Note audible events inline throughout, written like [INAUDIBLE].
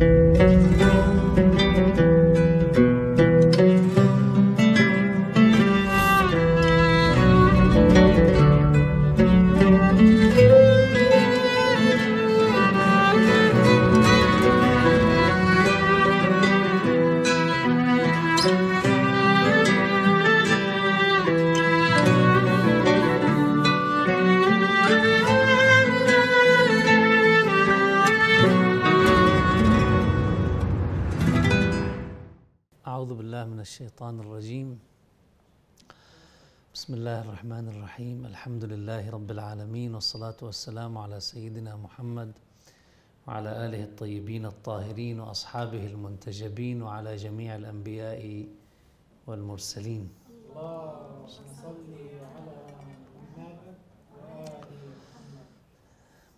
嗯。بسم الله الرحمن الرحيم الحمد لله رب العالمين والصلاة والسلام على سيدنا محمد وعلى آله الطيبين الطاهرين وأصحابه المنتجبين وعلى جميع الأنبياء والمرسلين اللهم صل على محمد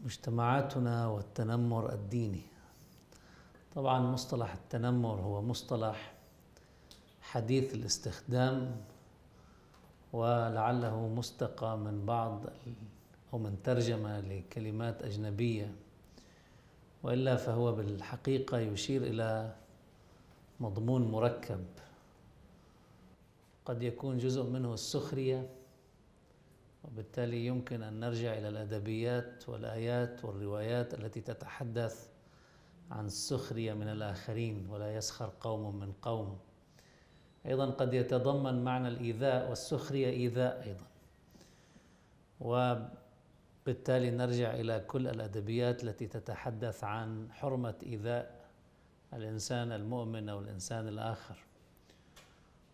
مجتمعاتنا والتنمر الديني طبعا مصطلح التنمر هو مصطلح حديث الاستخدام ولعله مستقى من بعض أو من ترجمة لكلمات أجنبية وإلا فهو بالحقيقة يشير إلى مضمون مركب قد يكون جزء منه السخرية وبالتالي يمكن أن نرجع إلى الأدبيات والآيات والروايات التي تتحدث عن السخرية من الآخرين ولا يسخر قوم من قوم أيضا قد يتضمن معنى الإيذاء والسخرية إيذاء أيضا وبالتالي نرجع إلى كل الأدبيات التي تتحدث عن حرمة إيذاء الإنسان المؤمن أو الإنسان الآخر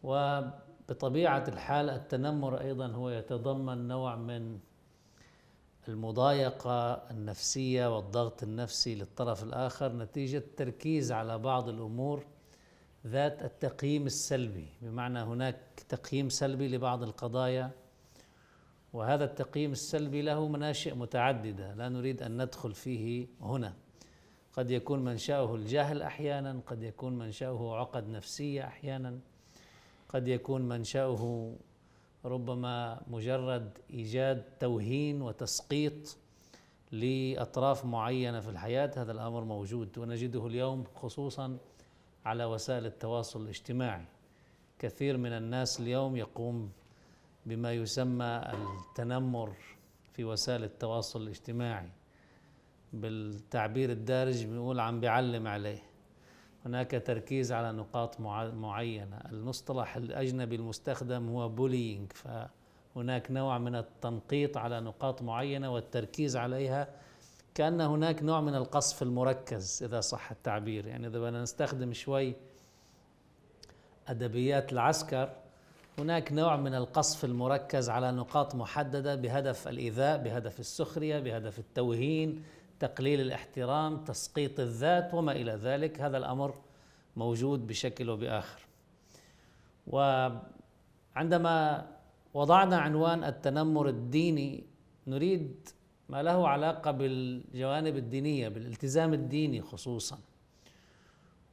وبطبيعة الحال التنمر أيضا هو يتضمن نوع من المضايقة النفسية والضغط النفسي للطرف الآخر نتيجة التركيز على بعض الأمور ذات التقييم السلبي بمعنى هناك تقييم سلبي لبعض القضايا وهذا التقييم السلبي له مناشئ متعددة لا نريد أن ندخل فيه هنا قد يكون منشأه الجهل أحيانا قد يكون منشأه عقد نفسية أحيانا قد يكون منشأه ربما مجرد إيجاد توهين وتسقيط لأطراف معينة في الحياة هذا الأمر موجود ونجده اليوم خصوصاً على وسائل التواصل الاجتماعي كثير من الناس اليوم يقوم بما يسمى التنمر في وسائل التواصل الاجتماعي بالتعبير الدارج بيقول عم بيعلم عليه هناك تركيز على نقاط معينة المصطلح الأجنبي المستخدم هو بولينج فهناك نوع من التنقيط على نقاط معينة والتركيز عليها كأن هناك نوع من القصف المركز إذا صح التعبير يعني إذا بدنا نستخدم شوي أدبيات العسكر هناك نوع من القصف المركز على نقاط محددة بهدف الإيذاء بهدف السخرية بهدف التوهين تقليل الاحترام تسقيط الذات وما إلى ذلك هذا الأمر موجود بشكل وبآخر وعندما وضعنا عنوان التنمر الديني نريد ما له علاقه بالجوانب الدينيه بالالتزام الديني خصوصا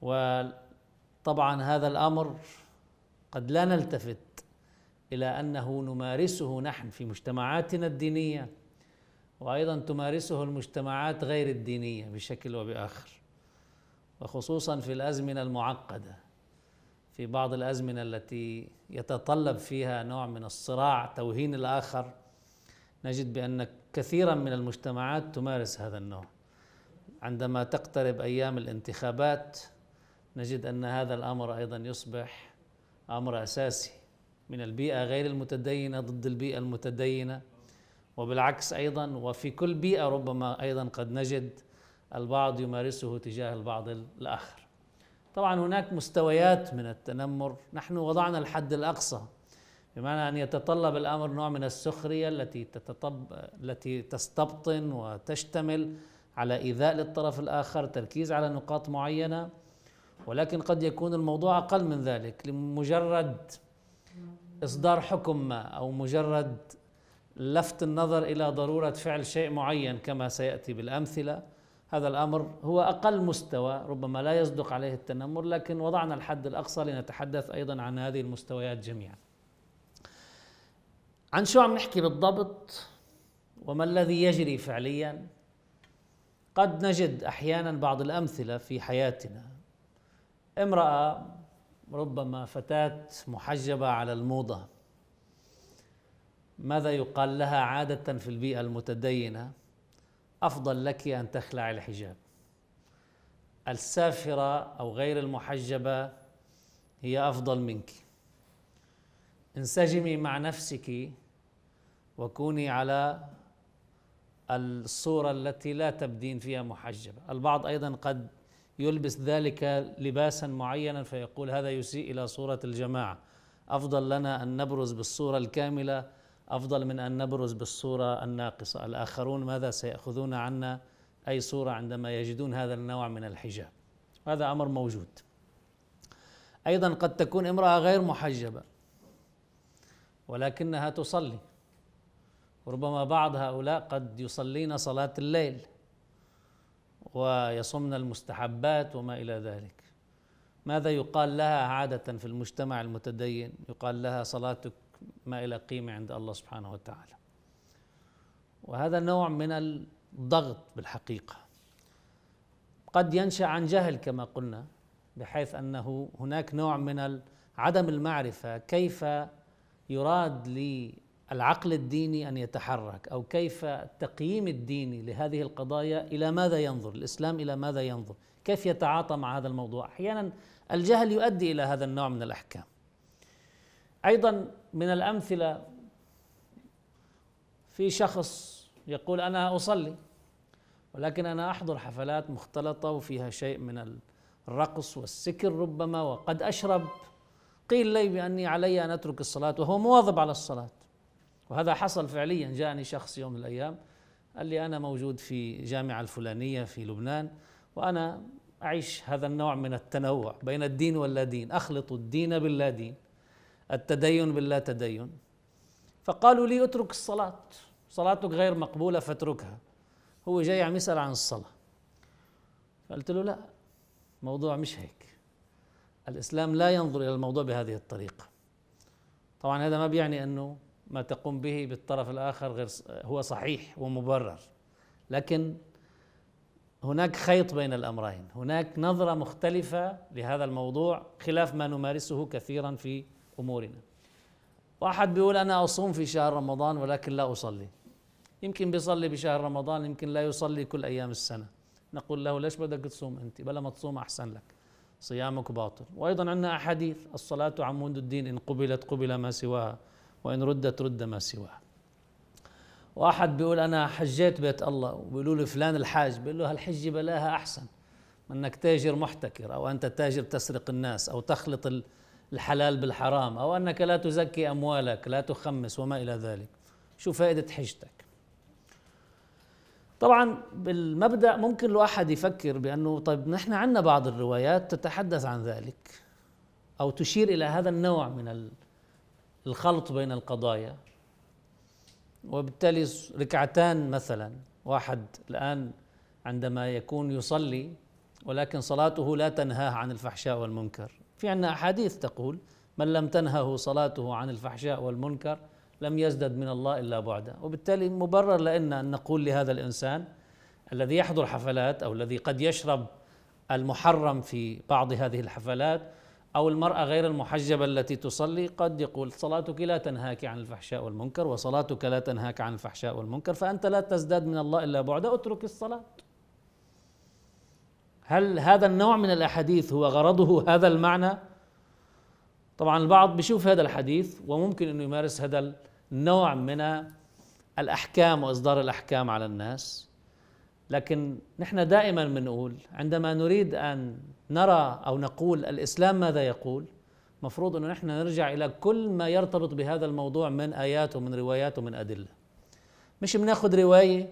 وطبعا هذا الامر قد لا نلتفت الى انه نمارسه نحن في مجتمعاتنا الدينيه وايضا تمارسه المجتمعات غير الدينيه بشكل وباخر وخصوصا في الازمنه المعقده في بعض الازمنه التي يتطلب فيها نوع من الصراع توهين الاخر نجد بان كثيرا من المجتمعات تمارس هذا النوع عندما تقترب ايام الانتخابات نجد ان هذا الامر ايضا يصبح امر اساسي من البيئه غير المتدينه ضد البيئه المتدينه وبالعكس ايضا وفي كل بيئه ربما ايضا قد نجد البعض يمارسه تجاه البعض الاخر. طبعا هناك مستويات من التنمر، نحن وضعنا الحد الاقصى بمعنى ان يتطلب الامر نوع من السخريه التي تتطب التي تستبطن وتشتمل على ايذاء للطرف الاخر تركيز على نقاط معينه ولكن قد يكون الموضوع اقل من ذلك لمجرد اصدار حكم ما او مجرد لفت النظر الى ضروره فعل شيء معين كما سياتي بالامثله هذا الامر هو اقل مستوى ربما لا يصدق عليه التنمر لكن وضعنا الحد الاقصى لنتحدث ايضا عن هذه المستويات جميعا عن شو عم نحكي بالضبط وما الذي يجري فعليا قد نجد احيانا بعض الامثله في حياتنا امراه ربما فتاه محجبه على الموضه ماذا يقال لها عاده في البيئه المتدينه افضل لك ان تخلعي الحجاب السافره او غير المحجبه هي افضل منك انسجمي مع نفسك وكوني على الصورة التي لا تبدين فيها محجبة البعض أيضا قد يلبس ذلك لباسا معينا فيقول هذا يسيء إلى صورة الجماعة أفضل لنا أن نبرز بالصورة الكاملة أفضل من أن نبرز بالصورة الناقصة الآخرون ماذا سيأخذون عنا أي صورة عندما يجدون هذا النوع من الحجاب هذا أمر موجود أيضا قد تكون امرأة غير محجبة ولكنها تصلي ربما بعض هؤلاء قد يصلين صلاة الليل ويصمن المستحبات وما إلى ذلك ماذا يقال لها عادة في المجتمع المتدين يقال لها صلاتك ما إلى قيمة عند الله سبحانه وتعالى وهذا نوع من الضغط بالحقيقة قد ينشأ عن جهل كما قلنا بحيث أنه هناك نوع من عدم المعرفة كيف يراد للعقل الديني ان يتحرك او كيف التقييم الديني لهذه القضايا الى ماذا ينظر الاسلام الى ماذا ينظر كيف يتعاطى مع هذا الموضوع احيانا الجهل يؤدي الى هذا النوع من الاحكام ايضا من الامثله في شخص يقول انا اصلي ولكن انا احضر حفلات مختلطه وفيها شيء من الرقص والسكر ربما وقد اشرب قيل لي بأني علي أن أترك الصلاة وهو مواظب على الصلاة وهذا حصل فعليا جاءني شخص يوم من الأيام قال لي أنا موجود في جامعة الفلانية في لبنان وأنا أعيش هذا النوع من التنوع بين الدين واللا دين أخلط الدين باللا دين التدين باللا تدين فقالوا لي اترك الصلاة صلاتك غير مقبولة فاتركها هو جاي عم يسأل عن الصلاة فقلت له لا موضوع مش هيك الإسلام لا ينظر إلى الموضوع بهذه الطريقة طبعا هذا ما بيعني أنه ما تقوم به بالطرف الآخر غير هو صحيح ومبرر لكن هناك خيط بين الأمرين هناك نظرة مختلفة لهذا الموضوع خلاف ما نمارسه كثيرا في أمورنا واحد بيقول أنا أصوم في شهر رمضان ولكن لا أصلي يمكن بيصلي بشهر رمضان يمكن لا يصلي كل أيام السنة نقول له ليش بدك تصوم أنت بلا ما تصوم أحسن لك صيامك باطل وأيضا عندنا أحاديث الصلاة عمود الدين إن قبلت قبل ما سواها وإن ردت رد ما سواها واحد بيقول انا حجيت بيت الله وبيقولوا له فلان الحاج بيقول له هالحجه بلاها احسن من انك تاجر محتكر او انت تاجر تسرق الناس او تخلط الحلال بالحرام او انك لا تزكي اموالك لا تخمس وما الى ذلك شو فائده حجتك طبعا بالمبدا ممكن الواحد يفكر بانه طيب نحن عندنا بعض الروايات تتحدث عن ذلك او تشير الى هذا النوع من الخلط بين القضايا وبالتالي ركعتان مثلا واحد الان عندما يكون يصلي ولكن صلاته لا تنهاه عن الفحشاء والمنكر في عندنا احاديث تقول من لم تنهه صلاته عن الفحشاء والمنكر لم يزدد من الله إلا بعدا وبالتالي مبرر لنا أن نقول لهذا الإنسان الذي يحضر حفلات أو الذي قد يشرب المحرم في بعض هذه الحفلات أو المرأة غير المحجبة التي تصلي قد يقول صلاتك لا تنهاك عن الفحشاء والمنكر وصلاتك لا تنهاك عن الفحشاء والمنكر فأنت لا تزداد من الله إلا بعدا اترك الصلاة هل هذا النوع من الأحاديث هو غرضه هذا المعنى؟ طبعا البعض بيشوف هذا الحديث وممكن أنه يمارس هذا نوع من الأحكام وإصدار الأحكام على الناس لكن نحن دائما بنقول عندما نريد أن نرى أو نقول الإسلام ماذا يقول مفروض أنه نحن نرجع إلى كل ما يرتبط بهذا الموضوع من آيات ومن روايات ومن أدلة مش بناخذ رواية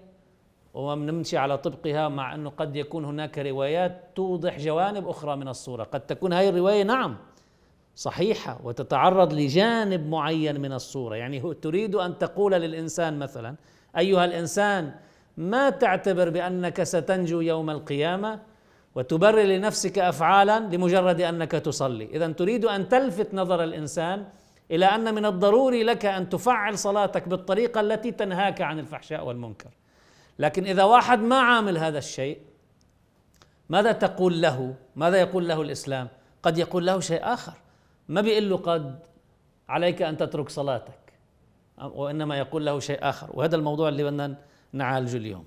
ومنمشي على طبقها مع أنه قد يكون هناك روايات توضح جوانب أخرى من الصورة قد تكون هذه الرواية نعم صحيحه وتتعرض لجانب معين من الصوره يعني تريد ان تقول للانسان مثلا ايها الانسان ما تعتبر بانك ستنجو يوم القيامه وتبرر لنفسك افعالا لمجرد انك تصلي اذا تريد ان تلفت نظر الانسان الى ان من الضروري لك ان تفعل صلاتك بالطريقه التي تنهاك عن الفحشاء والمنكر لكن اذا واحد ما عامل هذا الشيء ماذا تقول له ماذا يقول له الاسلام قد يقول له شيء اخر ما بيقول له قد عليك أن تترك صلاتك وإنما يقول له شيء آخر وهذا الموضوع اللي بدنا نعالجه اليوم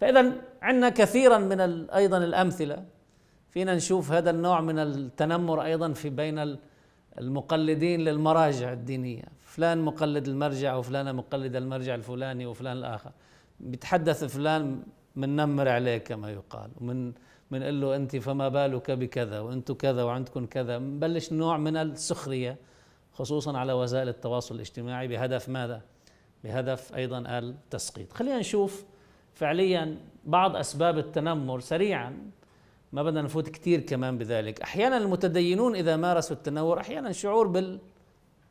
فإذا عندنا كثيرا من أيضا الأمثلة فينا نشوف هذا النوع من التنمر أيضا في بين المقلدين للمراجع الدينية فلان مقلد المرجع وفلانة مقلد المرجع الفلاني وفلان الآخر بيتحدث فلان من نمر عليه كما يقال ومن بنقول له انت فما بالك بكذا وانتم كذا وعندكم كذا بنبلش نوع من السخريه خصوصا على وسائل التواصل الاجتماعي بهدف ماذا؟ بهدف ايضا التسقيط. خلينا نشوف فعليا بعض اسباب التنمر سريعا ما بدنا نفوت كثير كمان بذلك، احيانا المتدينون اذا مارسوا التنور احيانا شعور بالتفوق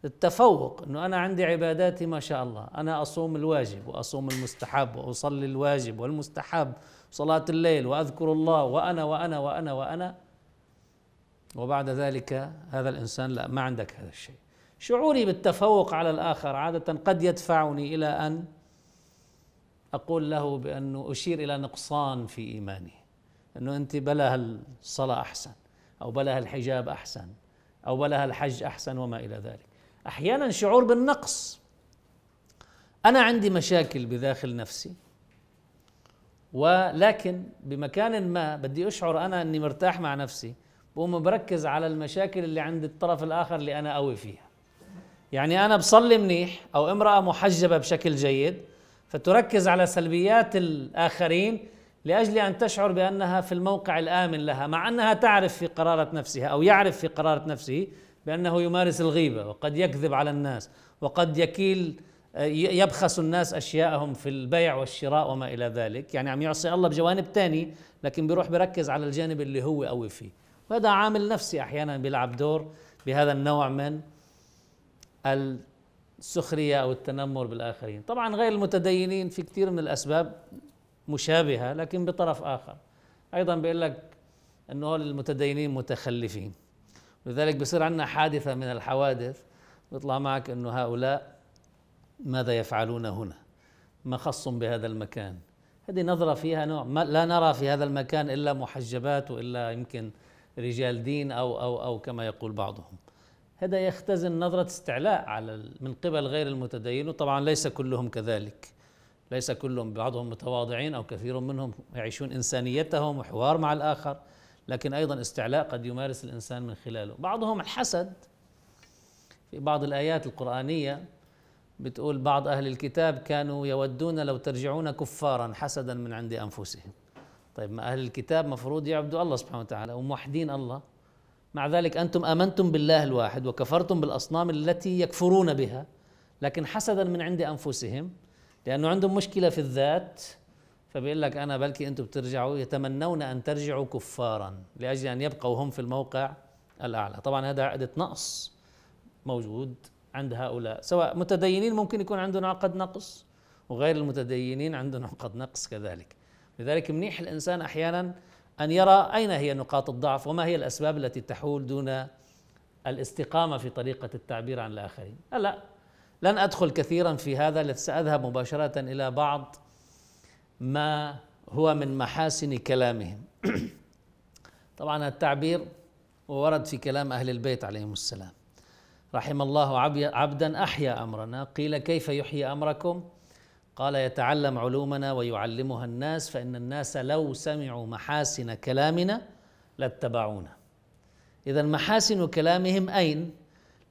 التفوق انه انا عندي عباداتي ما شاء الله، انا اصوم الواجب واصوم المستحب واصلي الواجب والمستحب صلاة الليل وأذكر الله وأنا وأنا وأنا وأنا وبعد ذلك هذا الإنسان لا ما عندك هذا الشيء شعوري بالتفوق على الآخر عادة قد يدفعني إلى أن أقول له بأنه أشير إلى نقصان في إيماني أنه أنت بلا هالصلاة أحسن أو بلا هالحجاب أحسن أو بلا هالحج أحسن وما إلى ذلك أحيانا شعور بالنقص أنا عندي مشاكل بداخل نفسي ولكن بمكان ما بدي اشعر انا اني مرتاح مع نفسي بقوم بركز على المشاكل اللي عند الطرف الاخر اللي انا قوي فيها يعني انا بصلي منيح او امراه محجبه بشكل جيد فتركز على سلبيات الاخرين لاجل ان تشعر بانها في الموقع الامن لها مع انها تعرف في قراره نفسها او يعرف في قراره نفسه بانه يمارس الغيبه وقد يكذب على الناس وقد يكيل يبخس الناس أشياءهم في البيع والشراء وما إلى ذلك يعني عم يعصي الله بجوانب تاني لكن بيروح بركز على الجانب اللي هو قوي فيه وهذا عامل نفسي أحيانا بيلعب دور بهذا النوع من السخرية أو التنمر بالآخرين طبعا غير المتدينين في كثير من الأسباب مشابهة لكن بطرف آخر أيضا بيقول لك أنه المتدينين متخلفين لذلك بصير عندنا حادثة من الحوادث بيطلع معك أنه هؤلاء ماذا يفعلون هنا ما خص بهذا المكان هذه نظرة فيها نوع ما لا نرى في هذا المكان إلا محجبات وإلا يمكن رجال دين أو أو أو كما يقول بعضهم هذا يختزن نظرة استعلاء على من قبل غير المتدين وطبعا ليس كلهم كذلك ليس كلهم بعضهم متواضعين أو كثير منهم يعيشون إنسانيتهم وحوار مع الآخر لكن أيضا استعلاء قد يمارس الإنسان من خلاله بعضهم الحسد في بعض الآيات القرآنية بتقول بعض أهل الكتاب كانوا يودون لو ترجعون كفارا حسدا من عند أنفسهم طيب ما أهل الكتاب مفروض يعبدوا الله سبحانه وتعالى وموحدين الله مع ذلك أنتم آمنتم بالله الواحد وكفرتم بالأصنام التي يكفرون بها لكن حسدا من عند أنفسهم لأنه عندهم مشكلة في الذات فبيقول لك أنا بلكي أنتم بترجعوا يتمنون أن ترجعوا كفارا لأجل أن يبقوا هم في الموقع الأعلى طبعا هذا عقدة نقص موجود عند هؤلاء سواء متدينين ممكن يكون عندهم عقد نقص وغير المتدينين عندهم عقد نقص كذلك لذلك منيح الإنسان أحيانا أن يرى أين هي نقاط الضعف وما هي الأسباب التي تحول دون الاستقامة في طريقة التعبير عن الآخرين لا لن أدخل كثيرا في هذا سأذهب مباشرة إلى بعض ما هو من محاسن كلامهم [CLEARS THROAT] طبعا التعبير ورد في كلام أهل البيت عليهم السلام رحم الله عبدا احيا امرنا قيل كيف يحيي امركم قال يتعلم علومنا ويعلمها الناس فان الناس لو سمعوا محاسن كلامنا لاتبعونا اذا محاسن كلامهم اين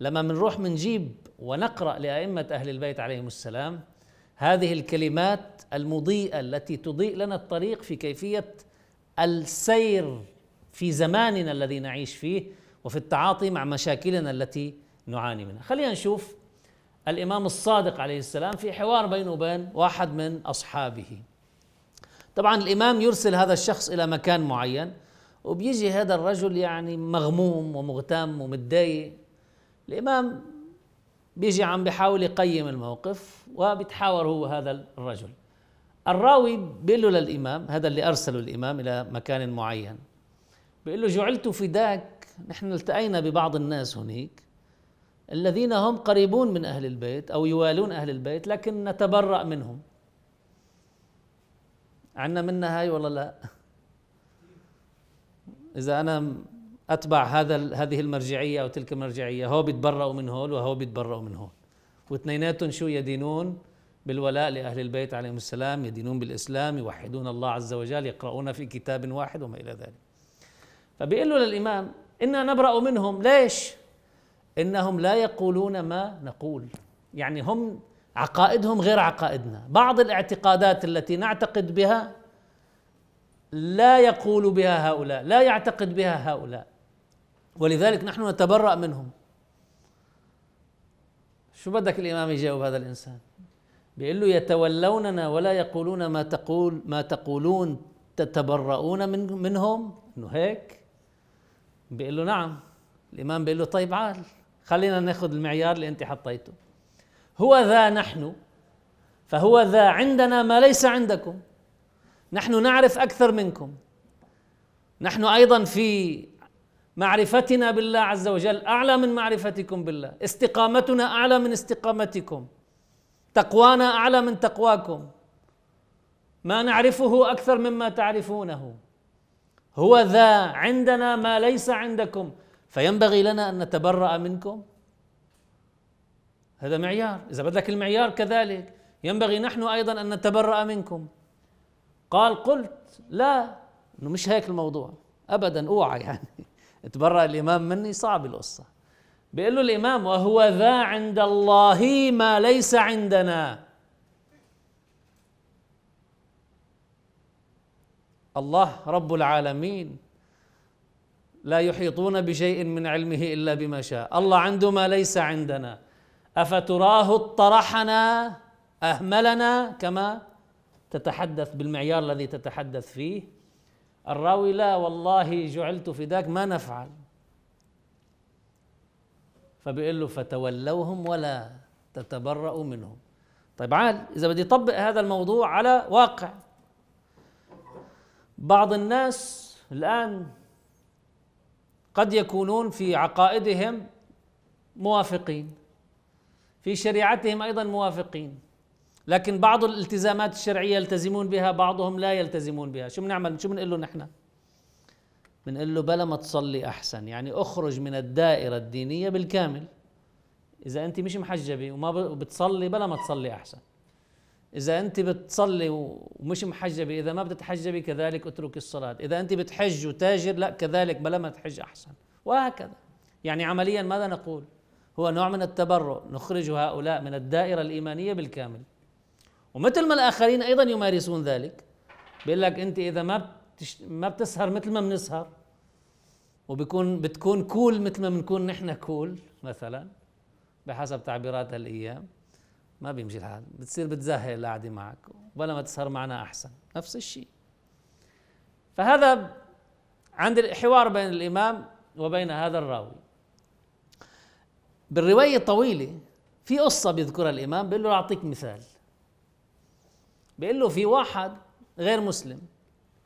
لما منروح منجيب ونقرا لائمه اهل البيت عليهم السلام هذه الكلمات المضيئه التي تضيء لنا الطريق في كيفيه السير في زماننا الذي نعيش فيه وفي التعاطي مع مشاكلنا التي نعاني منها خلينا نشوف الإمام الصادق عليه السلام في حوار بينه وبين واحد من أصحابه طبعا الإمام يرسل هذا الشخص إلى مكان معين وبيجي هذا الرجل يعني مغموم ومغتم ومتضايق الإمام بيجي عم بيحاول يقيم الموقف وبيتحاور هو هذا الرجل الراوي بيقول له للإمام هذا اللي أرسله الإمام إلى مكان معين بيقول له جعلت فداك نحن التقينا ببعض الناس هناك الذين هم قريبون من أهل البيت أو يوالون أهل البيت لكن نتبرأ منهم عنا منا هاي ولا لا إذا أنا أتبع هذا هذه المرجعية أو تلك المرجعية هو بيتبرأوا من هول وهو بيتبرأوا من هول واثنيناتهم شو يدينون بالولاء لأهل البيت عليهم السلام يدينون بالإسلام يوحدون الله عز وجل يقرؤون في كتاب واحد وما إلى ذلك فبيقول له للإمام إنا نبرأ منهم ليش؟ انهم لا يقولون ما نقول يعني هم عقائدهم غير عقائدنا بعض الاعتقادات التي نعتقد بها لا يقول بها هؤلاء لا يعتقد بها هؤلاء ولذلك نحن نتبرأ منهم شو بدك الإمام يجاوب هذا الإنسان بيقول له يتولوننا ولا يقولون ما تقول ما تقولون تتبرؤون من منهم انه هيك بيقول له نعم الامام بيقول له طيب عال خلينا ناخذ المعيار اللي انت حطيته هو ذا نحن فهو ذا عندنا ما ليس عندكم نحن نعرف اكثر منكم نحن ايضا في معرفتنا بالله عز وجل اعلى من معرفتكم بالله استقامتنا اعلى من استقامتكم تقوانا اعلى من تقواكم ما نعرفه اكثر مما تعرفونه هو ذا عندنا ما ليس عندكم فينبغي لنا أن نتبرأ منكم هذا معيار إذا بدك المعيار كذلك ينبغي نحن أيضا أن نتبرأ منكم قال قلت لا انه مش هيك الموضوع ابدا اوعى يعني [LAUGHS] تبرأ الامام مني صعب القصه بيقول له الامام وهو ذا عند الله ما ليس عندنا الله رب العالمين لا يحيطون بشيء من علمه الا بما شاء الله عنده ما ليس عندنا افتراه اطرحنا اهملنا كما تتحدث بالمعيار الذي تتحدث فيه الراوي لا والله جعلت فداك ما نفعل فبيقول له فتولوهم ولا تتبرأوا منهم طيب عال إذا بدي أطبق هذا الموضوع على واقع بعض الناس الآن قد يكونون في عقائدهم موافقين في شريعتهم ايضا موافقين لكن بعض الالتزامات الشرعيه يلتزمون بها بعضهم لا يلتزمون بها شو بنعمل شو بنقول له نحن بنقول له بلا ما تصلي احسن يعني اخرج من الدائره الدينيه بالكامل اذا انت مش محجبه وما بتصلي بلا ما تصلي احسن إذا أنت بتصلي ومش محجبة إذا ما بتتحجبي كذلك اتركي الصلاة إذا أنت بتحج وتاجر لا كذلك بلا ما تحج أحسن وهكذا يعني عمليا ماذا نقول هو نوع من التبرع نخرج هؤلاء من الدائرة الإيمانية بالكامل ومثل ما الآخرين أيضا يمارسون ذلك بيقول لك أنت إذا ما بتش... ما بتسهر مثل ما بنسهر وبكون بتكون كول مثل ما بنكون نحن كول مثلا بحسب تعبيرات هالأيام ما بيمشي الحال بتصير بتزهق القعدة معك ولا ما تسهر معنا أحسن نفس الشيء فهذا عند الحوار بين الإمام وبين هذا الراوي بالرواية الطويلة في قصة بيذكرها الإمام بيقول له أعطيك مثال بيقول له في واحد غير مسلم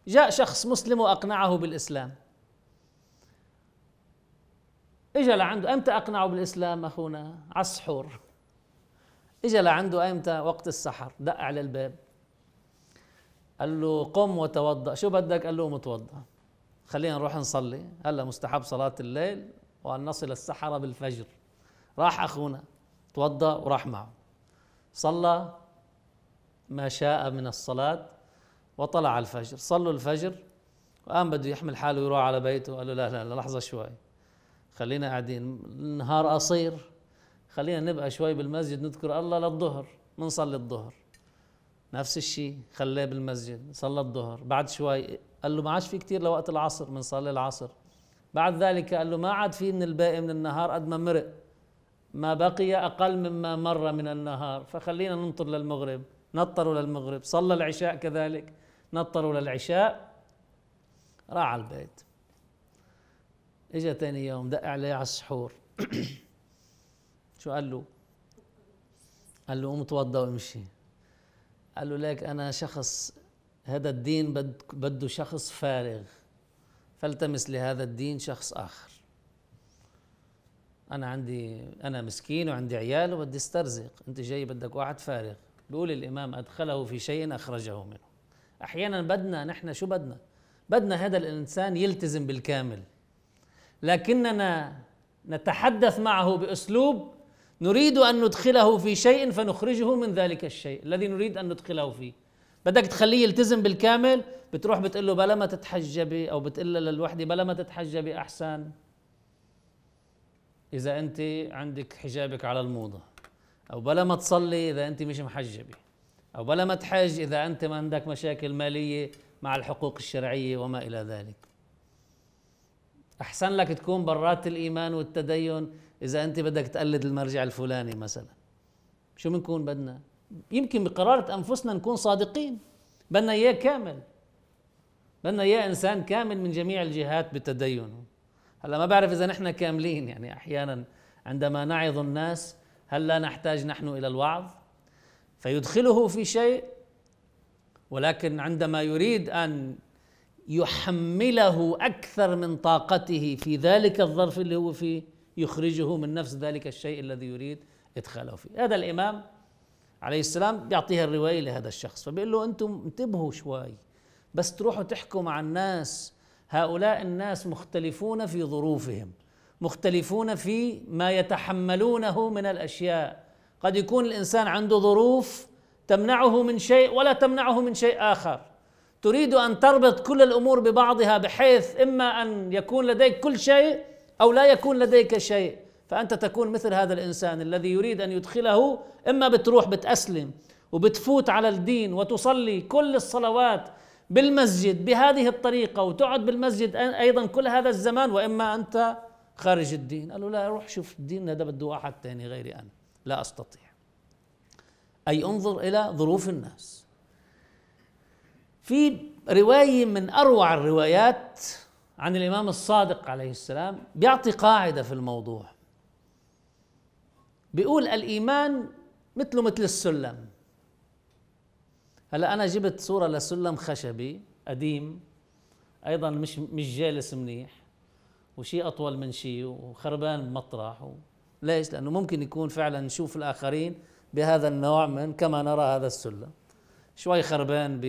جاء شخص مسلم وأقنعه بالإسلام اجى لعنده امتى اقنعه بالاسلام اخونا على السحور اجى لعنده ايمتى وقت السحر دق على الباب قال له قم وتوضا شو بدك قال له متوضا خلينا نروح نصلي هلا مستحب صلاه الليل وان نصل السحره بالفجر راح اخونا توضا وراح معه صلى ما شاء من الصلاه وطلع الفجر صلوا الفجر وقام بده يحمل حاله ويروح على بيته قال له لا لا لحظه شوي خلينا قاعدين النهار قصير خلينا نبقى شوي بالمسجد نذكر الله للظهر بنصلي الظهر نفس الشيء خلاه بالمسجد صلى الظهر بعد شوي قال له ما عادش في كثير لوقت العصر بنصلي العصر بعد ذلك قال له ما عاد في من الباقي من النهار قد ما مرق ما بقي أقل مما مر من النهار فخلينا ننطر للمغرب نطروا للمغرب صلى العشاء كذلك نطروا للعشاء راح على البيت اجى ثاني يوم دق عليه على السحور [CLEARS THROAT] شو قال له؟ قال له قوم توضى وامشي قال له ليك انا شخص هذا الدين بده شخص فارغ فالتمس لهذا الدين شخص اخر انا عندي انا مسكين وعندي عيال وبدي استرزق انت جاي بدك واحد فارغ بيقول الامام ادخله في شيء اخرجه منه احيانا بدنا نحن شو بدنا بدنا هذا الانسان يلتزم بالكامل لكننا نتحدث معه باسلوب نريد أن ندخله في شيء فنخرجه من ذلك الشيء الذي نريد أن ندخله فيه بدك تخليه يلتزم بالكامل بتروح بتقول له بلا ما تتحجبي أو بتقول للوحدة بلا ما تتحجبي أحسن إذا أنت عندك حجابك على الموضة أو بلا ما تصلي إذا أنت مش محجبة أو بلا ما تحج إذا أنت ما عندك مشاكل مالية مع الحقوق الشرعية وما إلى ذلك أحسن لك تكون برات الإيمان والتدين اذا انت بدك تقلد المرجع الفلاني مثلا شو بنكون بدنا يمكن بقرارة انفسنا نكون صادقين بدنا اياه كامل بدنا اياه انسان كامل من جميع الجهات بتدينه هلا ما بعرف اذا نحن كاملين يعني احيانا عندما نعظ الناس هل لا نحتاج نحن الى الوعظ فيدخله في شيء ولكن عندما يريد ان يحمله اكثر من طاقته في ذلك الظرف اللي هو فيه يخرجه من نفس ذلك الشيء الذي يريد ادخاله فيه هذا الامام عليه السلام بيعطيها الروايه لهذا الشخص فبيقول له انتم انتبهوا شوي بس تروحوا تحكوا مع الناس هؤلاء الناس مختلفون في ظروفهم مختلفون في ما يتحملونه من الاشياء قد يكون الانسان عنده ظروف تمنعه من شيء ولا تمنعه من شيء اخر تريد ان تربط كل الامور ببعضها بحيث اما ان يكون لديك كل شيء أو لا يكون لديك شيء فأنت تكون مثل هذا الإنسان الذي يريد أن يدخله إما بتروح بتأسلم وبتفوت على الدين وتصلي كل الصلوات بالمسجد بهذه الطريقة وتقعد بالمسجد أيضا كل هذا الزمان وإما أنت خارج الدين قال له لا روح شوف الدين هذا بده أحد تاني غيري أنا لا أستطيع أي انظر إلى ظروف الناس في رواية من أروع الروايات عن الإمام الصادق عليه السلام بيعطي قاعدة في الموضوع بيقول الإيمان مثله مثل السلم هلا أنا جبت صورة لسلم خشبي قديم أيضا مش مش جالس منيح وشي أطول من شي وخربان بمطرح و... ليش؟ لأنه ممكن يكون فعلا نشوف الآخرين بهذا النوع من كما نرى هذا السلم شوي خربان ب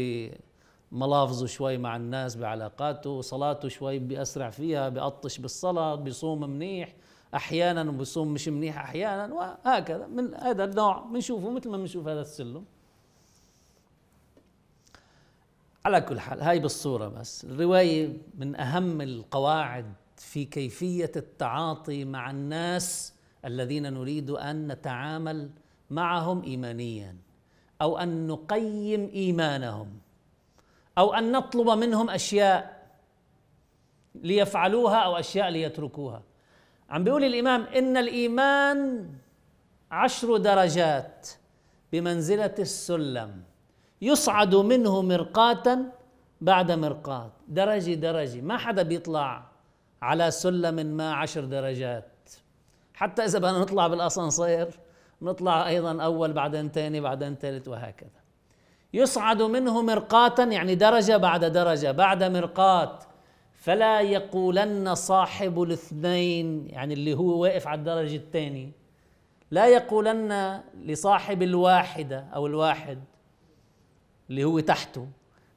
ملافظه شوي مع الناس بعلاقاته صلاته شوي بأسرع فيها بأطش بالصلاة بصوم منيح أحيانا وبصوم مش منيح أحيانا وهكذا من هذا النوع بنشوفه مثل ما بنشوف هذا السلم على كل حال هاي بالصورة بس الرواية من أهم القواعد في كيفية التعاطي مع الناس الذين نريد أن نتعامل معهم إيمانيا أو أن نقيم إيمانهم او ان نطلب منهم اشياء ليفعلوها او اشياء ليتركوها عم بيقول الامام ان الايمان عشر درجات بمنزله السلم يصعد منه مرقاه بعد مرقاه درجه درجه ما حدا بيطلع على سلم ما عشر درجات حتى اذا بدنا نطلع بالاسانسير نطلع ايضا اول بعدين ثاني بعدين ثالث وهكذا يصعد منه مرقاة يعني درجة بعد درجة بعد مرقاة فلا يقولن صاحب الاثنين يعني اللي هو واقف على الدرجة الثانية لا يقولن لصاحب الواحدة أو الواحد اللي هو تحته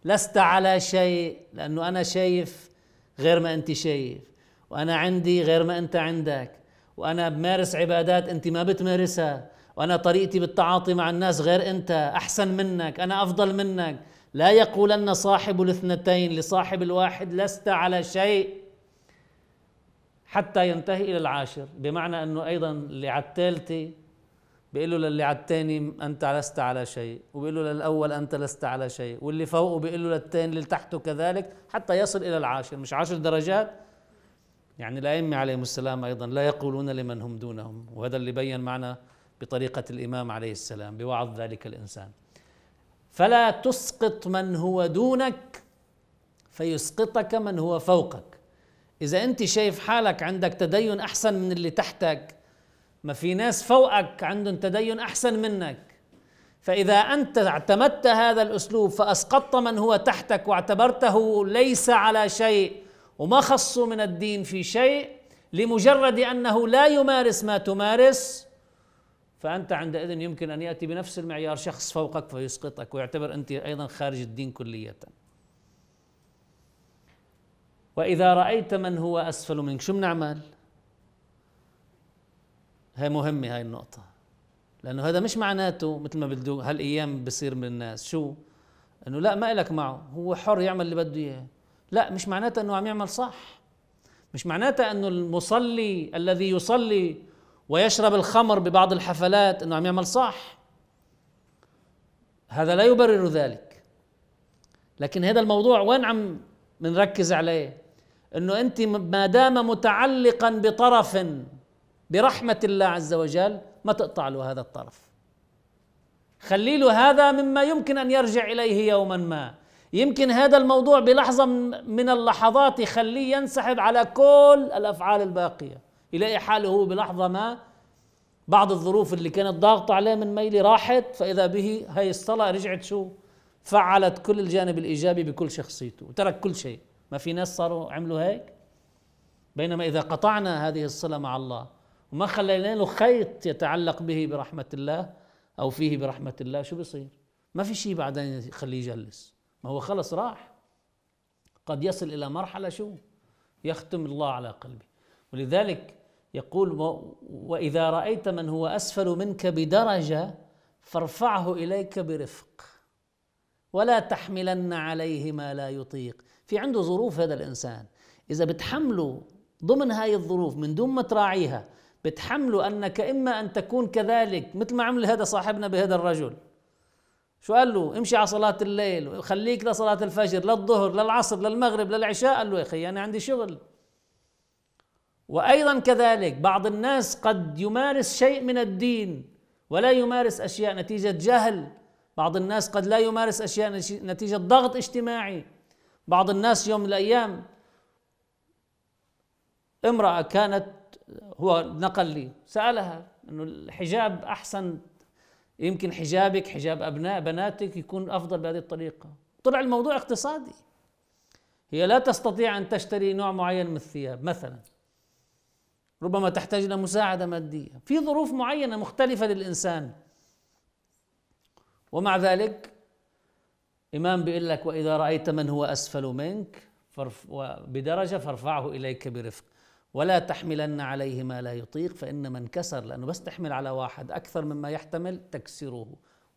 لست على شيء لأنه أنا شايف غير ما أنت شايف وأنا عندي غير ما أنت عندك وأنا بمارس عبادات أنت ما بتمارسها وأنا طريقتي بالتعاطي مع الناس غير أنت أحسن منك أنا أفضل منك لا يقولن صاحب الاثنتين لصاحب الواحد لست على شيء حتى ينتهي إلى العاشر بمعنى أنه أيضا اللي على الثالثة بيقول له للي على الثاني أنت لست على شيء وبيقول له للأول أنت لست على شيء واللي فوقه بيقول له للثاني اللي تحته كذلك حتى يصل إلى العاشر مش عشر درجات يعني الأئمة عليهم السلام أيضا لا يقولون لمن هم دونهم وهذا اللي بين معنا بطريقة الإمام عليه السلام بوعظ ذلك الإنسان فلا تسقط من هو دونك فيسقطك من هو فوقك إذا أنت شايف حالك عندك تدين أحسن من اللي تحتك ما في ناس فوقك عندهم تدين أحسن منك فإذا أنت اعتمدت هذا الأسلوب فأسقطت من هو تحتك واعتبرته ليس على شيء وما خصه من الدين في شيء لمجرد أنه لا يمارس ما تمارس فأنت عندئذ يمكن أن يأتي بنفس المعيار شخص فوقك فيسقطك ويعتبر أنت أيضا خارج الدين كلية وإذا رأيت من هو أسفل منك شو بنعمل؟ هاي مهمة هاي النقطة لأنه هذا مش معناته مثل ما بده هالأيام بصير من الناس شو؟ أنه لا ما إلك معه هو حر يعمل اللي بده إياه لا مش معناته أنه عم يعمل صح مش معناته أنه المصلي الذي يصلي ويشرب الخمر ببعض الحفلات انه عم يعمل صح هذا لا يبرر ذلك لكن هذا الموضوع وين عم بنركز عليه انه انت ما دام متعلقا بطرف برحمه الله عز وجل ما تقطع له هذا الطرف خلي له هذا مما يمكن ان يرجع اليه يوما ما يمكن هذا الموضوع بلحظه من اللحظات يخليه ينسحب على كل الافعال الباقيه يلاقي حاله هو بلحظة ما بعض الظروف اللي كانت ضاغطة عليه من ميلي راحت فإذا به هي الصلاة رجعت شو فعلت كل الجانب الإيجابي بكل شخصيته وترك كل شيء ما في ناس صاروا عملوا هيك بينما إذا قطعنا هذه الصلة مع الله وما خلينا له خيط يتعلق به برحمة الله أو فيه برحمة الله شو بصير ما في شيء بعدين يخليه يجلس ما هو خلص راح قد يصل إلى مرحلة شو يختم الله على قلبه ولذلك يقول وإذا رأيت من هو أسفل منك بدرجة فارفعه إليك برفق ولا تحملن عليه ما لا يطيق في عنده ظروف هذا الإنسان إذا بتحمله ضمن هاي الظروف من دون ما تراعيها بتحمله أنك إما أن تكون كذلك مثل ما عمل هذا صاحبنا بهذا الرجل شو قال له امشي على صلاة الليل وخليك لصلاة الفجر للظهر للعصر للمغرب للعشاء قال له يا أخي أنا عندي شغل وايضا كذلك بعض الناس قد يمارس شيء من الدين ولا يمارس اشياء نتيجه جهل بعض الناس قد لا يمارس اشياء نتيجه ضغط اجتماعي بعض الناس يوم من الايام امراه كانت هو نقل لي سالها انه الحجاب احسن يمكن حجابك حجاب ابناء بناتك يكون افضل بهذه الطريقه طلع الموضوع اقتصادي هي لا تستطيع ان تشتري نوع معين من الثياب مثلا ربما تحتاج الى مساعده ماديه في ظروف معينه مختلفه للانسان ومع ذلك امام بيقول لك واذا رايت من هو اسفل منك فرف بدرجه فارفعه اليك برفق ولا تحملن عليه ما لا يطيق فان من كسر لانه بس تحمل على واحد اكثر مما يحتمل تكسره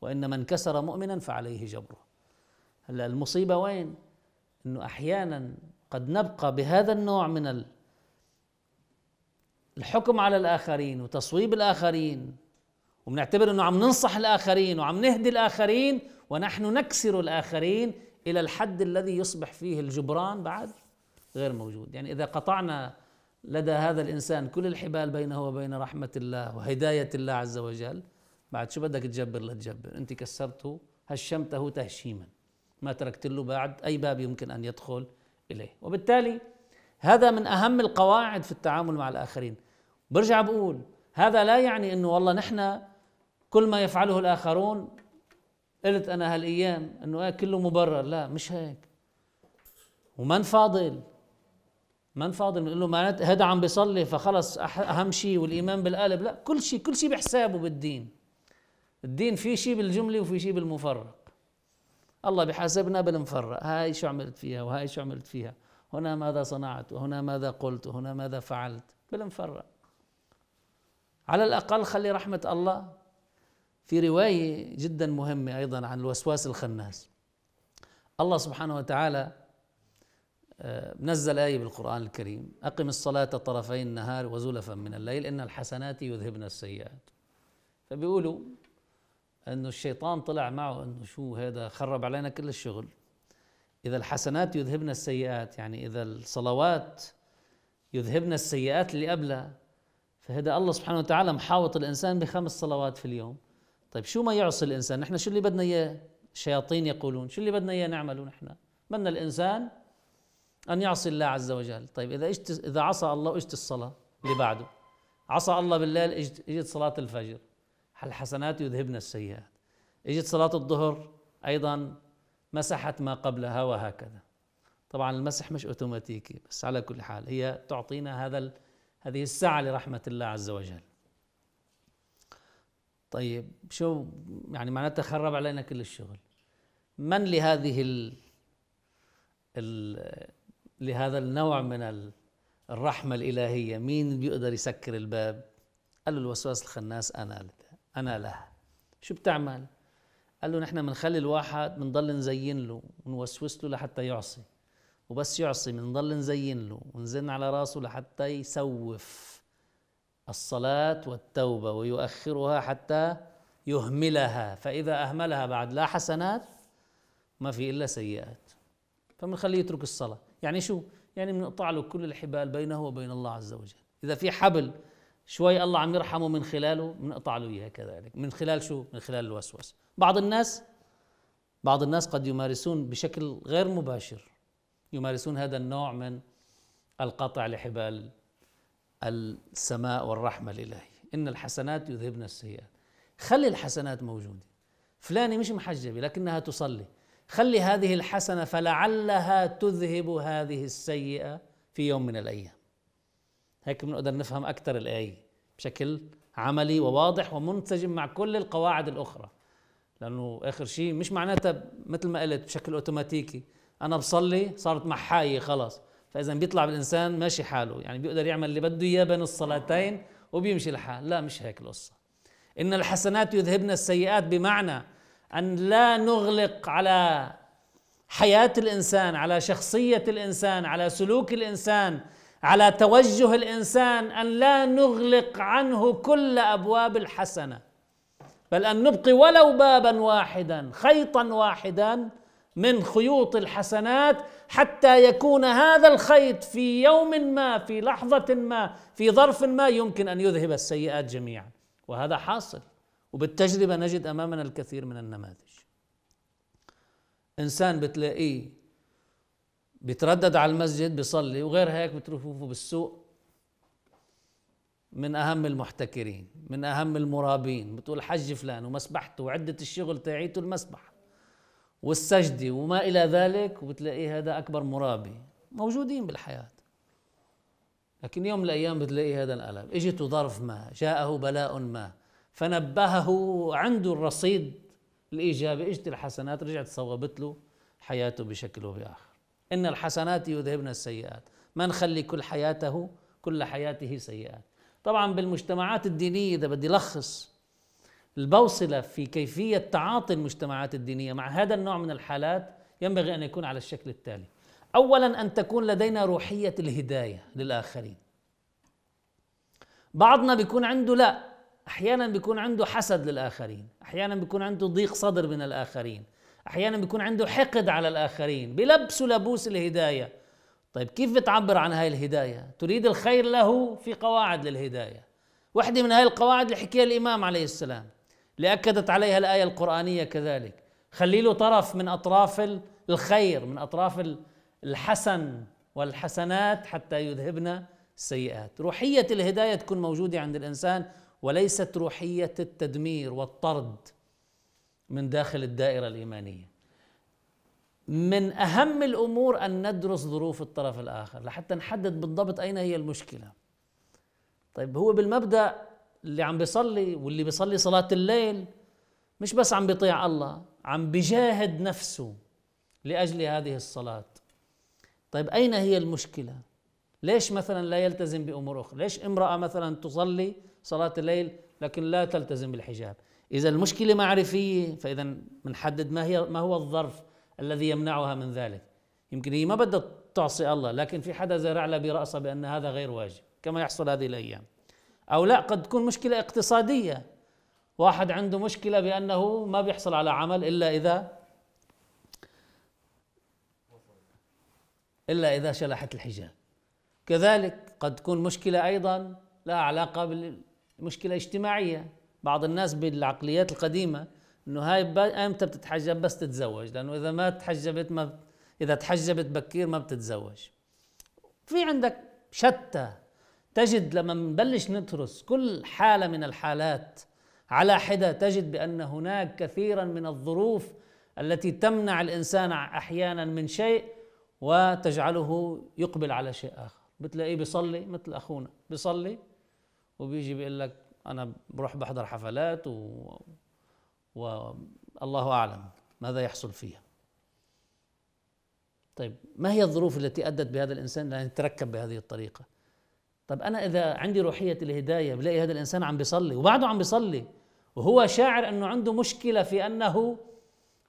وان من كسر مؤمنا فعليه جبره هلا المصيبه وين انه احيانا قد نبقى بهذا النوع من الحكم على الاخرين وتصويب الاخرين وبنعتبر انه عم ننصح الاخرين وعم نهدي الاخرين ونحن نكسر الاخرين الى الحد الذي يصبح فيه الجبران بعد غير موجود يعني اذا قطعنا لدى هذا الانسان كل الحبال بينه وبين رحمه الله وهدايه الله عز وجل بعد شو بدك تجبر لتجبر انت كسرته هشمته تهشيما ما تركت له بعد اي باب يمكن ان يدخل اليه وبالتالي هذا من اهم القواعد في التعامل مع الاخرين برجع بقول هذا لا يعني انه والله نحن كل ما يفعله الاخرون قلت انا هالايام انه آه كله مبرر لا مش هيك ومن فاضل من فاضل بنقول له معناته هذا عم بيصلي فخلص اهم شيء والايمان بالقلب لا كل شيء كل شيء بحسابه بالدين الدين في شيء بالجمله وفي شيء بالمفرق الله بحاسبنا بالمفرق هاي شو عملت فيها وهاي شو عملت فيها هنا ماذا صنعت وهنا ماذا قلت وهنا ماذا فعلت بالمفرق على الأقل خلي رحمة الله في رواية جدا مهمة أيضا عن الوسواس الخناس الله سبحانه وتعالى آه، نزل آية بالقرآن الكريم أقم الصلاة طرفي النهار وزلفا من الليل إن الحسنات يذهبن السيئات فبيقولوا أنه الشيطان طلع معه أنه شو هذا خرب علينا كل الشغل إذا الحسنات يذهبن السيئات يعني إذا الصلوات يذهبن السيئات اللي قبلها فهذا الله سبحانه وتعالى محاوط الانسان بخمس صلوات في اليوم طيب شو ما يعصي الانسان نحن شو اللي بدنا اياه الشياطين يقولون شو اللي بدنا اياه نعمله نحن بدنا الانسان ان يعصي الله عز وجل طيب اذا اجت اذا عصى الله اجت الصلاه اللي بعده عصى الله بالليل اجت, اجت صلاه الفجر الحسنات يذهبن السيئات اجت صلاه الظهر ايضا مسحت ما قبلها وهكذا طبعا المسح مش اوتوماتيكي بس على كل حال هي تعطينا هذا هذه السعة لرحمة الله عز وجل طيب شو يعني معناتها خرب علينا كل الشغل من لهذه ال ال لهذا النوع من الرحمة الإلهية مين بيقدر يسكر الباب قال له الوسواس الخناس أنا أنا لها شو بتعمل قال له نحن بنخلي الواحد بنضل نزين له ونوسوس له لحتى يعصي وبس يعصي بنضل نزين له ونزن على راسه لحتى يسوف الصلاة والتوبة ويؤخرها حتى يهملها فإذا أهملها بعد لا حسنات ما في إلا سيئات فبنخليه يترك الصلاة يعني شو؟ يعني بنقطع له كل الحبال بينه وبين الله عز وجل إذا في حبل شوي الله عم يرحمه من خلاله بنقطع له إياه كذلك من خلال شو؟ من خلال الوسوس بعض الناس بعض الناس قد يمارسون بشكل غير مباشر يمارسون هذا النوع من القطع لحبال السماء والرحمة الإلهية إن الحسنات يذهبن السيئات خلي الحسنات موجودة فلانة مش محجبة لكنها تصلي خلي هذه الحسنة فلعلها تذهب هذه السيئة في يوم من الأيام هيك بنقدر نفهم أكثر الآية بشكل عملي وواضح ومنسجم مع كل القواعد الأخرى لأنه آخر شيء مش معناتها مثل ما قلت بشكل أوتوماتيكي انا بصلي صارت محايه خلاص فاذا بيطلع بالانسان ماشي حاله يعني بيقدر يعمل اللي بده اياه بين الصلاتين وبيمشي الحال لا مش هيك القصه ان الحسنات يذهبن السيئات بمعنى ان لا نغلق على حياه الانسان على شخصيه الانسان على سلوك الانسان على توجه الانسان ان لا نغلق عنه كل ابواب الحسنه بل ان نبقي ولو بابا واحدا خيطا واحدا من خيوط الحسنات حتى يكون هذا الخيط في يوم ما في لحظه ما في ظرف ما يمكن ان يذهب السيئات جميعا وهذا حاصل وبالتجربه نجد امامنا الكثير من النماذج انسان بتلاقيه بيتردد على المسجد بيصلي وغير هيك بتشوفه بالسوق من اهم المحتكرين من اهم المرابين بتقول حج فلان ومسبحته وعده الشغل تاعيته المسبح والسجدة وما إلى ذلك وبتلاقيه هذا أكبر مرابي موجودين بالحياة لكن يوم من الأيام بتلاقي هذا الألم إجته ظرف ما جاءه بلاء ما فنبهه عنده الرصيد الإيجابي إجت الحسنات رجعت صوبت له حياته بشكل أو بآخر إن الحسنات يذهبن السيئات ما نخلي كل حياته كل حياته سيئات طبعا بالمجتمعات الدينية إذا بدي لخص البوصلة في كيفية تعاطي المجتمعات الدينية مع هذا النوع من الحالات ينبغي أن يكون على الشكل التالي أولا أن تكون لدينا روحية الهداية للآخرين بعضنا بيكون عنده لا أحيانا بيكون عنده حسد للآخرين أحيانا بيكون عنده ضيق صدر من الآخرين أحيانا بيكون عنده حقد على الآخرين بلبسوا لبوس الهداية طيب كيف بتعبر عن هاي الهداية؟ تريد الخير له في قواعد للهداية واحدة من هاي القواعد اللي حكيها الإمام عليه السلام لأكدت عليها الآية القرآنية كذلك خلي له طرف من أطراف الخير من أطراف الحسن والحسنات حتى يذهبن السيئات روحية الهداية تكون موجودة عند الإنسان وليست روحية التدمير والطرد من داخل الدائرة الإيمانية من أهم الأمور أن ندرس ظروف الطرف الآخر لحتى نحدد بالضبط أين هي المشكلة طيب هو بالمبدأ اللي عم بيصلي واللي بيصلي صلاة الليل مش بس عم بيطيع الله عم بجاهد نفسه لأجل هذه الصلاة طيب أين هي المشكلة؟ ليش مثلا لا يلتزم بأمور أخرى؟ ليش امرأة مثلا تصلي صلاة الليل لكن لا تلتزم بالحجاب؟ إذا المشكلة معرفية فإذا بنحدد ما هي ما هو الظرف الذي يمنعها من ذلك يمكن هي ما بدها تعصي الله لكن في حدا زرع لها برأسها بأن هذا غير واجب كما يحصل هذه الأيام او لا قد تكون مشكله اقتصاديه واحد عنده مشكله بانه ما بيحصل على عمل الا اذا الا اذا شلحت الحجاب كذلك قد تكون مشكله ايضا لها علاقه بالمشكله الاجتماعيه بعض الناس بالعقليات القديمه انه هاي امتى بتتحجب بس تتزوج لانه اذا ما تحجبت ما اذا تحجبت بكير ما بتتزوج في عندك شتى تجد لما نبلش ندرس كل حاله من الحالات على حده تجد بان هناك كثيرا من الظروف التي تمنع الانسان احيانا من شيء وتجعله يقبل على شيء اخر بتلاقيه بيصلي مثل اخونا بيصلي وبيجي بيقول لك انا بروح بحضر حفلات و... والله اعلم ماذا يحصل فيها طيب ما هي الظروف التي ادت بهذا الانسان لان يتركب بهذه الطريقه طب انا اذا عندي روحيه الهدايه بلاقي هذا الانسان عم بيصلي وبعده عم بيصلي وهو شاعر انه عنده مشكله في انه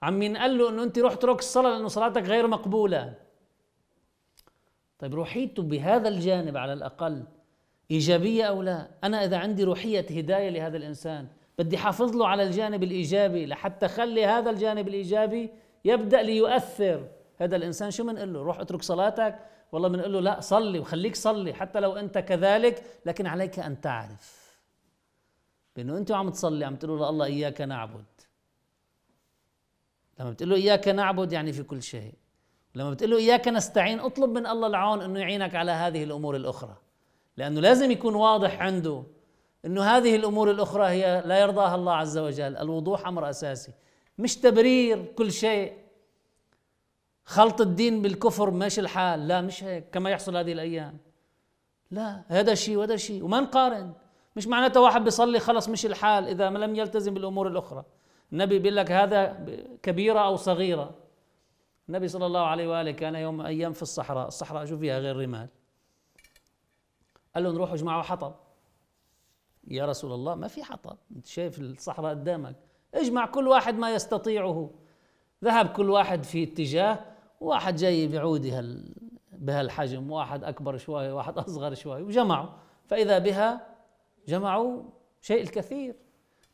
عم ينقل له انه انت روح اترك الصلاه لانه صلاتك غير مقبوله طيب روحيته بهذا الجانب على الاقل ايجابيه او لا انا اذا عندي روحيه هدايه لهذا الانسان بدي حافظ له على الجانب الايجابي لحتى خلي هذا الجانب الايجابي يبدا ليؤثر هذا الانسان شو بنقول له روح اترك صلاتك والله بنقول له لا صلي وخليك صلي حتى لو انت كذلك لكن عليك ان تعرف بانه انت وعم تصلي عم تقول له الله اياك نعبد لما بتقول له اياك نعبد يعني في كل شيء لما بتقول له اياك نستعين اطلب من الله العون انه يعينك على هذه الامور الاخرى لانه لازم يكون واضح عنده انه هذه الامور الاخرى هي لا يرضاها الله عز وجل الوضوح امر اساسي مش تبرير كل شيء خلط الدين بالكفر ماشي الحال لا مش هيك كما يحصل هذه الايام لا هذا شيء وهذا شيء وما نقارن مش معناته واحد بيصلي خلص مش الحال اذا ما لم يلتزم بالامور الاخرى النبي بيقول لك هذا كبيره او صغيره النبي صلى الله عليه واله كان يوم ايام في الصحراء الصحراء شو فيها غير رمال قال لهم روحوا اجمعوا حطب يا رسول الله ما في حطب انت شايف الصحراء قدامك اجمع كل واحد ما يستطيعه ذهب كل واحد في اتجاه واحد جاي بعودها بهالحجم واحد أكبر شوي واحد أصغر شوي وجمعوا فإذا بها جمعوا شيء الكثير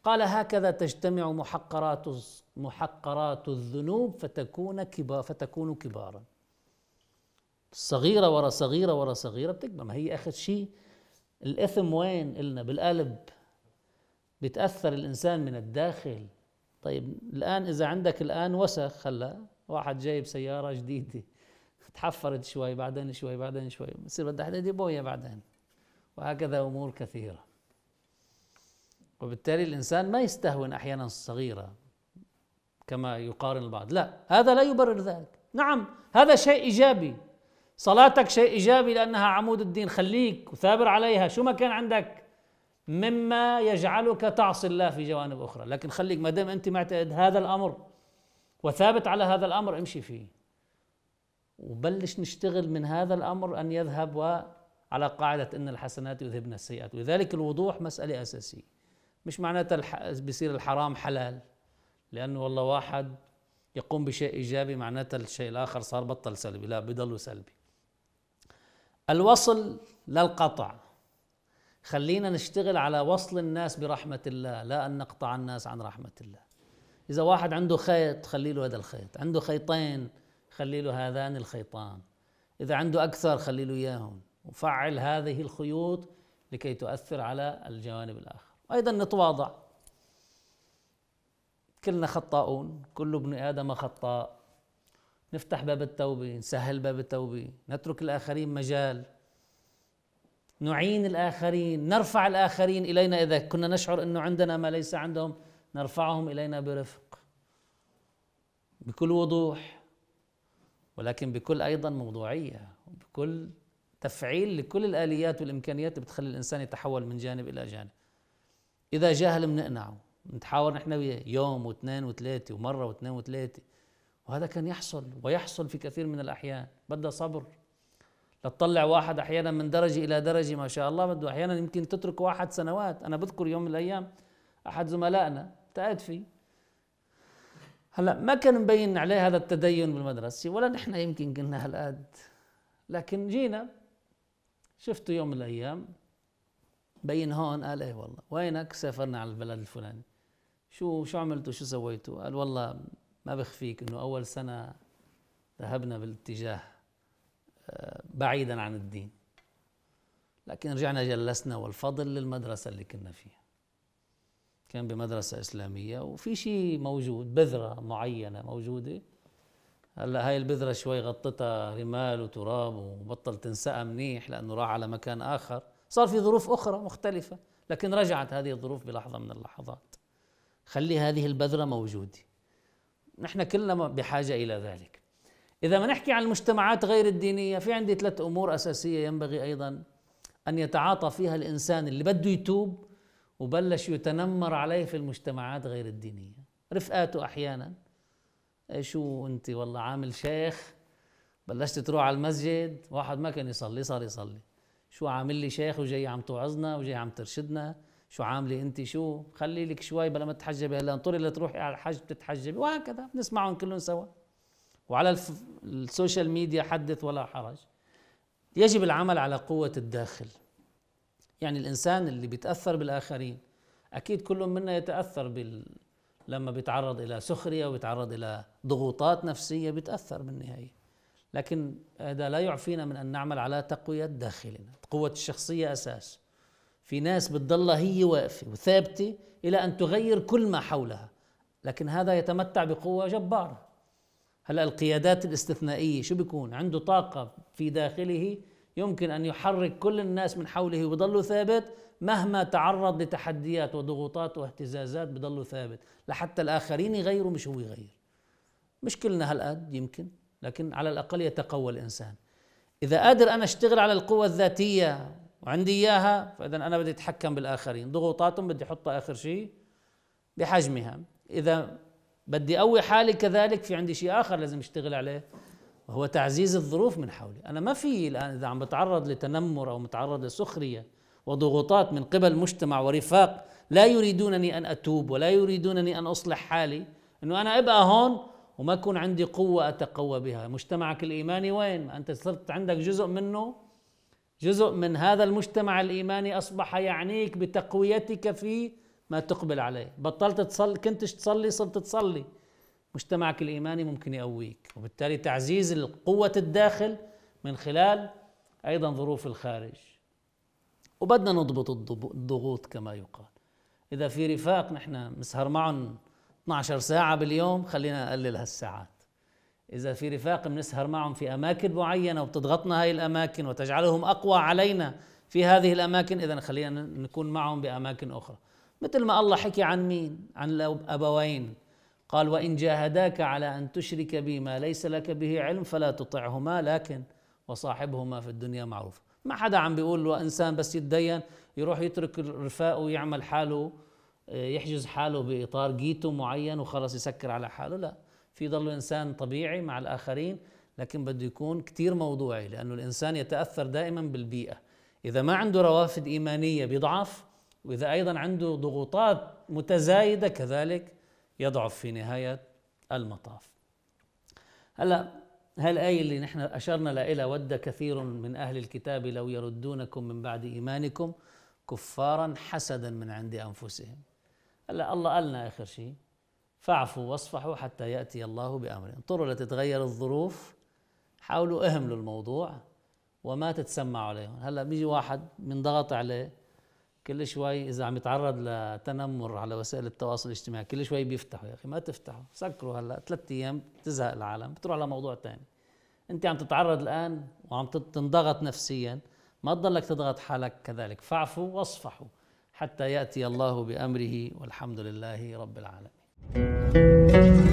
قال هكذا تجتمع محقرات محقرات الذنوب فتكون كبار فتكون كبارا صغيرة ورا صغيرة ورا صغيرة بتكبر ما هي آخر شيء الإثم وين قلنا بالقلب بتأثر الإنسان من الداخل طيب الآن إذا عندك الآن وسخ هلا واحد جايب سيارة جديدة تحفرت شوي بعدين شوي بعدين شوي بصير بدها حديدة بوية بعدين وهكذا أمور كثيرة وبالتالي الإنسان ما يستهون أحيانا الصغيرة كما يقارن البعض لا هذا لا يبرر ذلك نعم هذا شيء إيجابي صلاتك شيء إيجابي لأنها عمود الدين خليك وثابر عليها شو ما كان عندك مما يجعلك تعصي الله في جوانب أخرى لكن خليك ما دام أنت معتقد هذا الأمر وثابت على هذا الامر امشي فيه وبلش نشتغل من هذا الامر ان يذهب وعلى قاعده ان الحسنات يذهبن السيئات ولذلك الوضوح مساله اساسيه مش معناتها بصير الحرام حلال لانه والله واحد يقوم بشيء ايجابي معناتها الشيء الاخر صار بطل سلبي لا بضل سلبي الوصل للقطع خلينا نشتغل على وصل الناس برحمه الله لا ان نقطع الناس عن رحمه الله إذا واحد عنده خيط خلي له هذا الخيط عنده خيطين خلي له هذان الخيطان إذا عنده أكثر خلي له إياهم وفعل هذه الخيوط لكي تؤثر على الجوانب الآخر أيضا نتواضع كلنا خطاؤون كل ابن آدم خطاء نفتح باب التوبة نسهل باب التوبة نترك الآخرين مجال نعين الآخرين نرفع الآخرين إلينا إذا كنا نشعر أنه عندنا ما ليس عندهم نرفعهم الينا برفق بكل وضوح ولكن بكل ايضا موضوعيه وبكل تفعيل لكل الاليات والامكانيات اللي بتخلي الانسان يتحول من جانب الى جانب اذا جاهل بنقنعه نتحاور نحن وياه يوم واثنين وثلاثه ومره واثنين وثلاثه وهذا كان يحصل ويحصل في كثير من الاحيان بدها صبر لتطلع واحد احيانا من درجه الى درجه ما شاء الله بده احيانا يمكن تترك واحد سنوات انا بذكر يوم من الايام احد زملائنا انت فيه هلا ما كان مبين عليه هذا التدين بالمدرسه ولا نحن يمكن كنا هالقد لكن جينا شفته يوم من الايام بين هون قال ايه والله وينك سافرنا على البلد الفلاني شو شو عملتوا شو سويتوا قال والله ما بخفيك انه اول سنه ذهبنا بالاتجاه آه، بعيدا عن الدين لكن رجعنا جلسنا والفضل للمدرسه اللي كنا فيها كان بمدرسة إسلامية وفي شيء موجود بذرة معينة موجودة هلا هاي البذرة شوي غطتها رمال وتراب وبطل تنسقى منيح لأنه راح على مكان آخر صار في ظروف أخرى مختلفة لكن رجعت هذه الظروف بلحظة من اللحظات خلي هذه البذرة موجودة نحن كلنا بحاجة إلى ذلك إذا ما نحكي عن المجتمعات غير الدينية في عندي ثلاث أمور أساسية ينبغي أيضا أن يتعاطى فيها الإنسان اللي بده يتوب وبلش يتنمر عليه في المجتمعات غير الدينية رفقاته أحيانا إيه شو أنت والله عامل شيخ بلشت تروح على المسجد واحد ما كان يصلي صار يصلي شو عامل لي شيخ وجاي عم توعظنا وجاي عم ترشدنا شو عامله انت شو خلي لك شوي بلا ما تتحجبي هلا انطري لتروحي على الحج بتتحجبي وهكذا بنسمعهم كلهم سوا وعلى الف... السوشيال ميديا حدث ولا حرج يجب العمل على قوه الداخل يعني الانسان اللي بيتاثر بالاخرين اكيد كل منا يتاثر بال لما بيتعرض الى سخريه وبيتعرض الى ضغوطات نفسيه بيتاثر بالنهايه لكن هذا لا يعفينا من ان نعمل على تقويه داخلنا قوه الشخصيه اساس في ناس بتضلها هي واقفه وثابته الى ان تغير كل ما حولها لكن هذا يتمتع بقوه جباره هلا القيادات الاستثنائيه شو بيكون عنده طاقه في داخله يمكن أن يحرك كل الناس من حوله ويضلوا ثابت مهما تعرض لتحديات وضغوطات واهتزازات بضلوا ثابت لحتى الآخرين يغيروا مش هو يغير مش كلنا هالقد يمكن لكن على الأقل يتقوى الإنسان إذا قادر أنا أشتغل على القوة الذاتية وعندي إياها فإذا أنا بدي أتحكم بالآخرين ضغوطاتهم بدي أحطها آخر شيء بحجمها إذا بدي أقوي حالي كذلك في عندي شيء آخر لازم أشتغل عليه وهو تعزيز الظروف من حولي أنا ما في الآن إذا عم بتعرض لتنمر أو متعرض لسخرية وضغوطات من قبل مجتمع ورفاق لا يريدونني أن أتوب ولا يريدونني أن أصلح حالي أنه أنا أبقى هون وما أكون عندي قوة أتقوى بها مجتمعك الإيماني وين؟ أنت صرت عندك جزء منه جزء من هذا المجتمع الإيماني أصبح يعنيك بتقويتك في ما تقبل عليه بطلت تصلي كنتش تصلي صرت تصلي مجتمعك الايماني ممكن يقويك وبالتالي تعزيز قوه الداخل من خلال ايضا ظروف الخارج وبدنا نضبط الضغوط كما يقال اذا في رفاق نحن مسهر معهم 12 ساعه باليوم خلينا نقلل هالساعات إذا في رفاق بنسهر معهم في أماكن معينة وبتضغطنا هاي الأماكن وتجعلهم أقوى علينا في هذه الأماكن إذا خلينا نكون معهم بأماكن أخرى مثل ما الله حكي عن مين؟ عن الأبوين قال وإن جاهداك على أن تشرك بي ما ليس لك به علم فلا تطعهما لكن وصاحبهما في الدنيا معروف ما حدا عم بيقول له إنسان بس يتدين يروح يترك رفاقه ويعمل حاله يحجز حاله بإطار جيتو معين وخلص يسكر على حاله لا في ضل إنسان طبيعي مع الآخرين لكن بده يكون كتير موضوعي لأنه الإنسان يتأثر دائما بالبيئة إذا ما عنده روافد إيمانية بيضعف وإذا أيضا عنده ضغوطات متزايدة كذلك يضعف في نهاية المطاف هلا هالآية اللي نحن أشرنا لها ود كثير من أهل الكتاب لو يردونكم من بعد إيمانكم كفارا حسدا من عند أنفسهم هلا الله قالنا آخر شيء فاعفوا واصفحوا حتى يأتي الله بأمر انطروا لتتغير الظروف حاولوا اهملوا الموضوع وما تتسمعوا عليهم هلا بيجي واحد من ضغط عليه كل شوي اذا عم يتعرض لتنمر على وسائل التواصل الاجتماعي كل شوي بيفتحوا يا اخي ما تفتحوا سكروا هلا ثلاث ايام بتزهق العالم بتروح على موضوع ثاني انت عم تتعرض الان وعم تنضغط نفسيا ما تضلك تضغط حالك كذلك فاعفوا واصفحوا حتى ياتي الله بامره والحمد لله رب العالمين